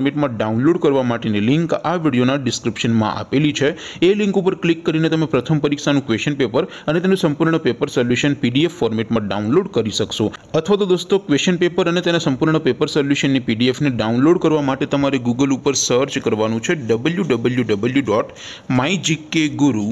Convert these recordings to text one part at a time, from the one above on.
ફોર્મેટમાં ડાઉનલોડ કરવા માટેની લિંક આ વિડીયોના ડિસ્ક્રિપ્શનમાં આપેલી છે એ લિંક ઉપર ક્લિક કરીને તમે પ્રથમ પરીક્ષાનું ક્વેશ્ચન પેપર અને તેનું સંપૂર્ણ પેપર સોલ્યુશન પીડીએફ ફોર્મેટમાં ડાઉનલોડ કરી શકશો અથવા તો દોસ્તો ક્વેશ્ચન પેપર અને તેના સંપૂર્ણ પેપર સોલ્યુશનની પીડીએફને ડાઉનલોડ કરવા માટે તમારે ગૂગલ ઉપર સર્ચ કરવાનું છે W W W dot my GK Guru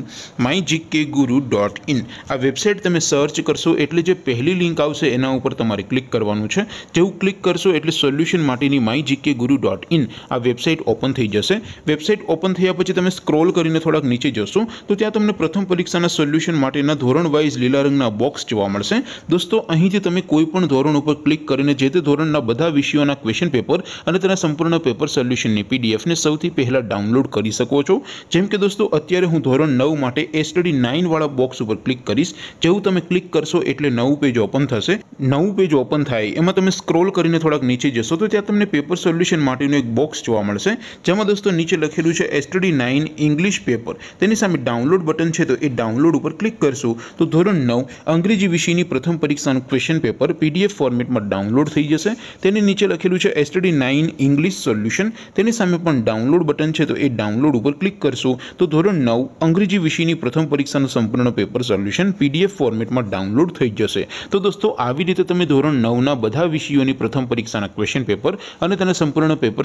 my GK Guru dot in આ વેબસાઇટ તમે સર્ચ કરશો એટલે જે પહેલી લિંક આવશે એના ઉપર તમારે ક્લિક કરવાનું છે જેવું ક્લિક કરશો એટલે સોલ્યુશન માટેની my GK Guru dot in in આ વેબસાઇટ ઓપન થઈ જશે વેબસાઇટ ઓપન થયા પછી તમે સ્ક્રોલ કરીને થોડાક નીચે જશો તો ત્યાં તમને પ્રથમ પરીક્ષાના સોલ્યુશન માટેના ધોરણ વાઇઝ લીલા રંગના બોક્સ જોવા મળશે દોસ્તો અહીંથી તમે કોઈ પણ ધોરણ ઉપર ક્લિક કરીને જે તે ધોરણના બધા વિષયોના ક્વેશ્ચન પેપર અને તેના સંપૂર્ણ પેપર સોલ્યુશનની પીડીએફને સૌથી પહેલાં ડાઉનલોડ કરી શકો છો જેમ કે દોસ્તો અત્યારે હું ધોરણ નવ માટે એસટડી નાઇનવાળા બોક્સ ઉપર ક્લિક કરીશ જેવું તમે ક્લિક કરશો એટલે નવું પેજ ઓપન થશે નવું પેજ ઓપન થાય એમાં તમે સ્ક્રોલ કરીને થોડાક નીચે જશો તો ત્યાં તમને પેપર સોલ્યુશન માટેનું એક બોક્સ જોવા મળશે જેમાં દોસ્તો નીચે લખેલું છે એસટડી નાઇન ઇંગ્લિશ પેપર તેની સામે ડાઉનલોડ બટન છે તો એ ડાઉનલોડ ઉપર ક્લિક કરશો તો ધોરણ નવ અંગ્રેજી વિષયની પ્રથમ પરીક્ષાનું ક્વેશ્ચન પેપર પીડીએફ ફોર્મેટમાં ડાઉનલોડ થઈ જશે તેની નીચે લખેલું છે એસટડી નાઇન ઇંગ્લિશ સોલ્યુશન તેની સામે પણ ડાઉનલોડ બટન છે તો એ ડાઉનલોડ ઉપર ક્લિક કરશો તો ધોરણ નવ અંગ્રેજી વિષયની પ્રથમ પરીક્ષાનું સંપૂર્ણ પેપર સોલ્યુશન પીડીએફ ફોર્મેટમાં ડાઉનલોડ થઈ જશે તો દોસ્તો આવી રીતે તમે ધોરણ નવના બધા વિષયોની પ્રથમ પરીક્ષાના ક્વેશ્ચન પેપર અને તેના સંપૂર્ણ પેપર